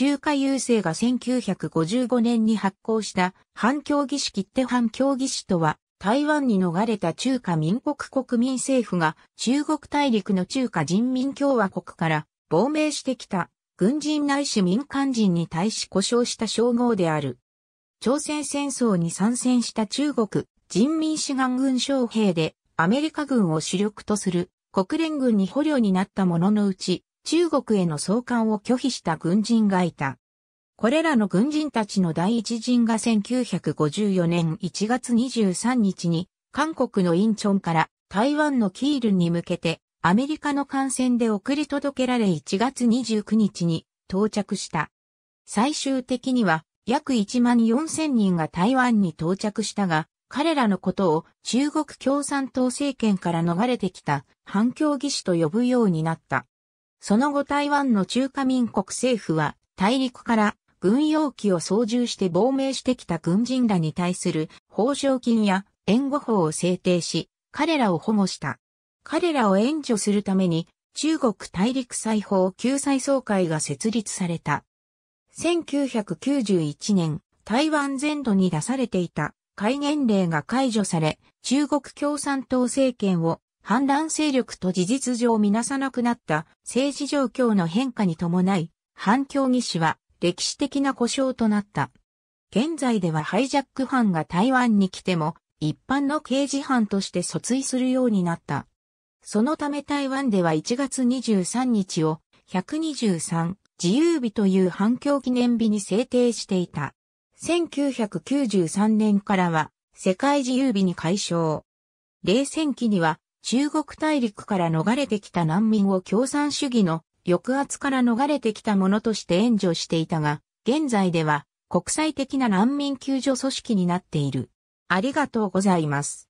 中華郵政が1955年に発行した反協議士って反協議士とは、台湾に逃れた中華民国国民政府が中国大陸の中華人民共和国から亡命してきた軍人ないし民間人に対し故障した称号である。朝鮮戦争に参戦した中国人民志願軍将兵でアメリカ軍を主力とする国連軍に捕虜になったもののうち中国への送還を拒否した軍人がいた。これらの軍人たちの第一陣が1954年1月23日に韓国のインチョンから台湾のキールに向けてアメリカの艦船で送り届けられ1月29日に到着した。最終的には約1万4000人が台湾に到着したが、彼らのことを中国共産党政権から逃れてきた反共義士と呼ぶようになった。その後台湾の中華民国政府は大陸から軍用機を操縦して亡命してきた軍人らに対する報奨金や援護法を制定し、彼らを保護した。彼らを援助するために中国大陸裁法救済総会が設立された。1991年、台湾全土に出されていた戒厳令が解除され、中国共産党政権を反乱勢力と事実上みなさなくなった政治状況の変化に伴い、反共義士は歴史的な故障となった。現在ではハイジャック犯が台湾に来ても、一般の刑事犯として訴追するようになった。そのため台湾では1月23日を123自由日という反共記念日に制定していた。1993年からは世界自由日に解消。冷戦期には中国大陸から逃れてきた難民を共産主義の抑圧から逃れてきたものとして援助していたが、現在では国際的な難民救助組織になっている。ありがとうございます。